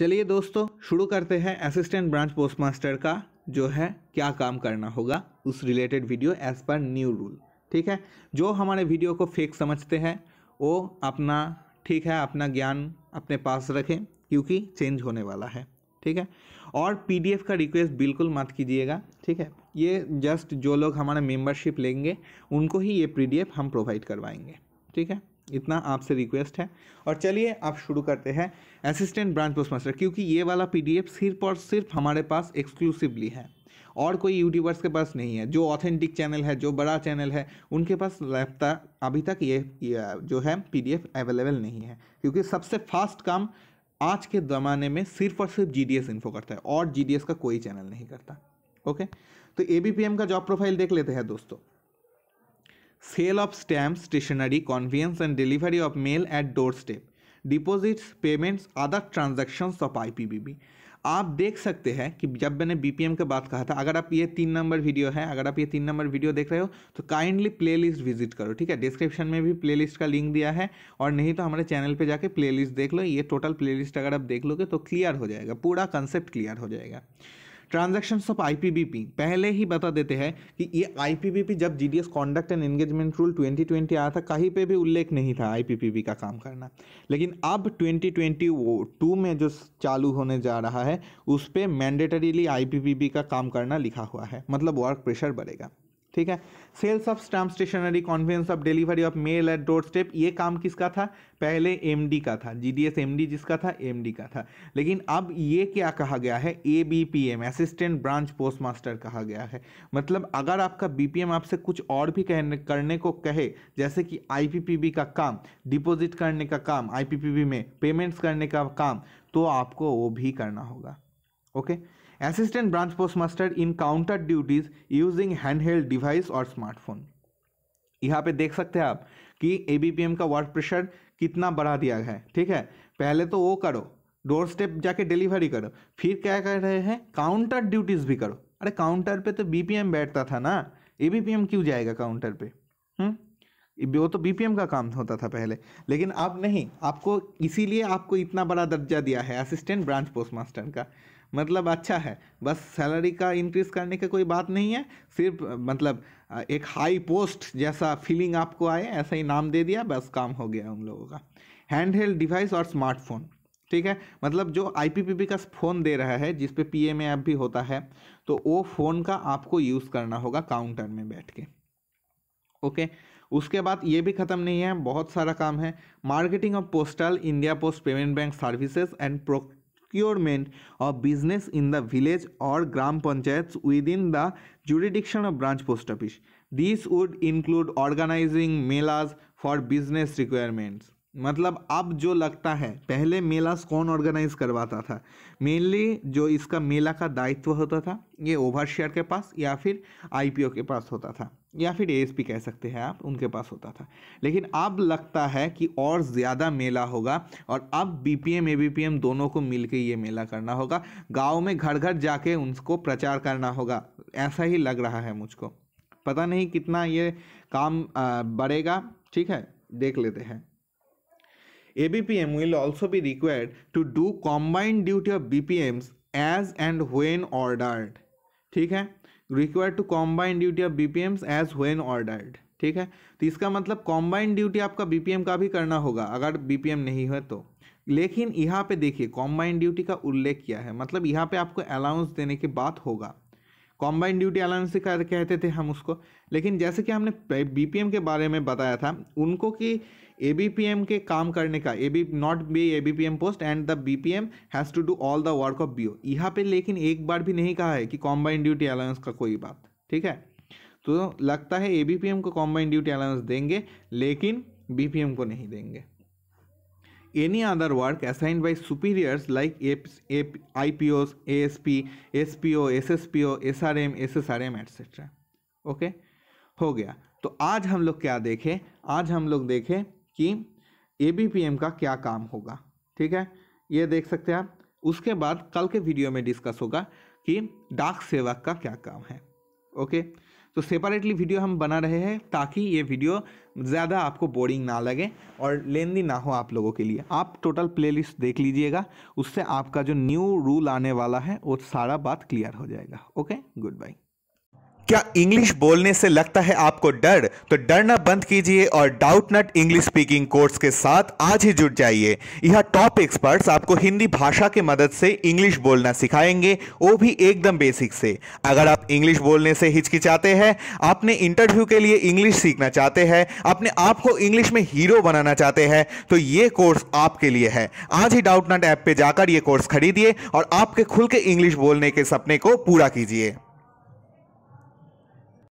चलिए दोस्तों शुरू करते हैं असिस्टेंट ब्रांच पोस्टमास्टर का जो है क्या काम करना होगा उस रिलेटेड वीडियो एज पर न्यू रूल ठीक है जो हमारे वीडियो को फेक समझते हैं वो अपना ठीक है अपना ज्ञान अपने पास रखें क्योंकि चेंज होने वाला है ठीक है और पीडीएफ का रिक्वेस्ट बिल्कुल मत कीजिएगा ठीक है ये जस्ट जो लोग हमारा मेंबरशिप लेंगे उनको ही ये पीडीएफ हम प्रोवाइड करवाएंगे ठीक है इतना आपसे रिक्वेस्ट है और चलिए आप शुरू करते हैं असिस्टेंट ब्रांच पोस्ट मास्टर क्योंकि ये वाला पीडीएफ सिर्फ और सिर्फ हमारे पास एक्सक्लूसिवली है और कोई यूट्यूबर्स के पास नहीं है जो ऑथेंटिक चैनल है जो बड़ा चैनल है उनके पास लगता अभी तक ये, ये जो है पीडीएफ अवेलेबल नहीं है क्योंकि सबसे फास्ट काम आज के ज़माने में सिर्फ और सिर्फ जी डी इन्फो करता है और जी का कोई चैनल नहीं करता ओके तो ए का जॉब प्रोफाइल देख लेते हैं दोस्तों sale of stamp stationery stationery, and delivery of mail at door step deposits payments other transactions of B आप देख सकते हैं कि जब मैंने बी पी एम के बात कहा था अगर आप ये तीन नंबर वीडियो है अगर आप ये तीन नंबर वीडियो देख रहे हो तो काइंडली प्ले लिस्ट विजिट करो ठीक है डिस्क्रिप्शन में भी प्ले लिस्ट का लिंक दिया है और नहीं तो हमारे चैनल पर जाकर प्ले लिस्ट देख लो ये टोटल प्ले लिस्ट अगर आप देख लोगे तो क्लियर हो जाएगा पूरा कंसेप्ट क्लियर हो जाएगा ट्रांजेक्शन ऑफ आई पहले ही बता देते हैं कि ये आईपीबीपी जब S conduct and engagement rule 2020 आया था कहीं पे भी उल्लेख नहीं था आई का काम करना लेकिन अब 2022 में जो चालू होने जा रहा है उस पर मैंडेटरीली आई का काम करना लिखा हुआ है मतलब वर्क प्रेशर बढ़ेगा ठीक है sales of stamp stationery conference of delivery of mail at door step ये काम किसका था पहले एमडी का था जीडीएस एमडी जिसका था एमडी का था लेकिन अब ये क्या कहा गया है ABPM assistant branch post master कहा गया है मतलब अगर आपका बीपीएम आपसे कुछ और भी कहने करने को कहे जैसे कि आईपीपीबी का काम डिपोजिट करने का काम आईपीपीबी में पेमेंट्स करने का काम तो आपको वो भी करना होगा okay okay? Post master in counter duties using hand held device और स्मार्टफोन यहाँ पे देख सकते हैं आप कि ए का वर्क प्रेशर कितना बढ़ा दिया है ठीक है पहले तो वो करो डोर स्टेप जाके डिलीवरी करो फिर क्या कर रहे हैं काउंटर ड्यूटीज़ भी करो अरे काउंटर पे तो बीपीएम बैठता था ना ए क्यों जाएगा काउंटर पे हम्म? वो तो बीपीएम का काम होता था पहले लेकिन अब आप नहीं आपको इसीलिए आपको इतना बड़ा दर्जा दिया है असिस्टेंट ब्रांच पोस्टमास्टर का मतलब अच्छा है बस सैलरी का इंक्रीज़ करने की कोई बात नहीं है सिर्फ मतलब एक हाई पोस्ट जैसा फीलिंग आपको आए ऐसा ही नाम दे दिया बस काम हो गया उन लोगों का हैंड हेल्ड डिवाइस और स्मार्टफोन ठीक है मतलब जो आईपीपीबी का फ़ोन दे रहा है जिस पे पीएमए ऐप भी होता है तो वो फ़ोन का आपको यूज़ करना होगा काउंटर में बैठ के ओके उसके बाद ये भी ख़त्म नहीं है बहुत सारा काम है marketing of postal India post payment bank services and pro procurement of business in the village or gram panchayats within the jurisdiction of branch post office. This would include organizing melas for business requirements. मतलब अब जो लगता है पहले MELAS कौन organise करवाता था mainly जो इसका मेला का दायित्व होता था ये ओवर शेयर के पास या फिर आईपीओ के पास होता था या फिर एस कह सकते हैं आप उनके पास होता था लेकिन अब लगता है कि और ज़्यादा मेला होगा और अब बीपीएम एबीपीएम दोनों को मिलकर ये मेला करना होगा गांव में घर घर जाके उनको प्रचार करना होगा ऐसा ही लग रहा है मुझको पता नहीं कितना ये काम बढ़ेगा ठीक है देख लेते हैं A B P M will also be required to do combined duty of B P Ms as and when ordered ठीक है required to combine duty of B P Ms as when ordered ठीक है तो इसका मतलब combined duty आपका BPM का भी करना होगा अगर बीपीएम नहीं है तो लेकिन यहाँ पे देखिए कॉम्बाइंड ड्यूटी का उल्लेख किया है मतलब यहाँ पे आपको अलाउंस देने की बात होगा कॉम्बाइन ड्यूटी अलाउंस कहते थे हम उसको लेकिन जैसे कि हमने बी के बारे में बताया था उनको कि ए के काम करने का A B not B A B P M post and the B P M has to do all the work of B O यहाँ पर लेकिन एक बार भी नहीं कहा है कि कॉम्बाइन ड्यूटी अलाउंस का कोई बात ठीक है तो लगता है ए बी पी एम को कॉम्बाइन ड्यूटी अलाउंस देंगे लेकिन बी पी एम को नहीं देंगे any other work superiors like I P P S S P O S S P O S R M S S R M etcetera okay हो गया तो आज हम लोग क्या देखें आज हम लोग देखें कि ए का क्या काम होगा ठीक है ये देख सकते हैं आप उसके बाद कल के वीडियो में डिस्कस होगा कि डाक सेवक का क्या काम है ओके okay? तो सेपरेटली वीडियो हम बना रहे हैं ताकि ये वीडियो ज़्यादा आपको बोरिंग ना लगे और लेंदी ना हो आप लोगों के लिए आप टोटल प्लेलिस्ट देख लीजिएगा उससे आपका जो न्यू रूल आने वाला है वो सारा बात क्लियर हो जाएगा ओके गुड बाई क्या इंग्लिश बोलने से लगता है आपको डर तो डरना बंद कीजिए और Doubtnut English speaking course के साथ आज ही जुट जाइए यह टॉप एक्सपर्ट्स आपको हिंदी भाषा की मदद से इंग्लिश बोलना सिखाएंगे वो भी एकदम बेसिक से अगर आप इंग्लिश बोलने से हिचकिचाते हैं आपने इंटरव्यू के लिए इंग्लिश सीखना चाहते हैं अपने आप को इंग्लिश में हीरो बनाना चाहते हैं तो ये कोर्स आपके लिए है आज ही डाउट नट ऐप पर जाकर ये कोर्स खरीदिए और आपके खुल के इंग्लिश बोलने के सपने को पूरा कीजिए